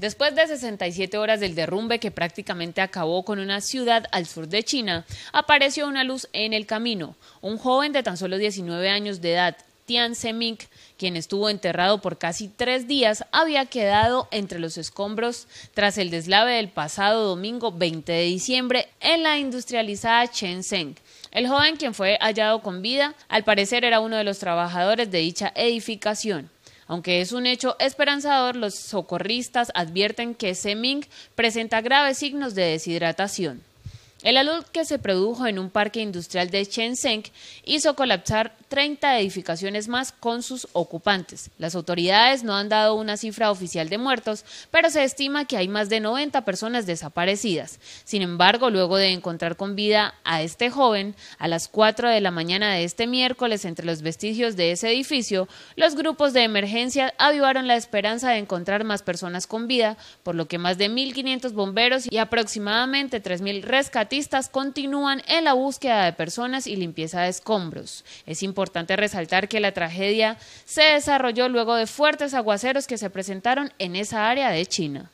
Después de 67 horas del derrumbe que prácticamente acabó con una ciudad al sur de China, apareció una luz en el camino. Un joven de tan solo 19 años de edad, Tian Seming, quien estuvo enterrado por casi tres días, había quedado entre los escombros tras el deslave del pasado domingo 20 de diciembre en la industrializada Shenzhen. El joven, quien fue hallado con vida, al parecer era uno de los trabajadores de dicha edificación. Aunque es un hecho esperanzador, los socorristas advierten que Seming presenta graves signos de deshidratación. El alud que se produjo en un parque industrial de Shenzhen hizo colapsar 30 edificaciones más con sus ocupantes. Las autoridades no han dado una cifra oficial de muertos, pero se estima que hay más de 90 personas desaparecidas. Sin embargo, luego de encontrar con vida a este joven, a las 4 de la mañana de este miércoles entre los vestigios de ese edificio, los grupos de emergencia avivaron la esperanza de encontrar más personas con vida, por lo que más de 1.500 bomberos y aproximadamente 3.000 rescatistas artistas continúan en la búsqueda de personas y limpieza de escombros. Es importante resaltar que la tragedia se desarrolló luego de fuertes aguaceros que se presentaron en esa área de China.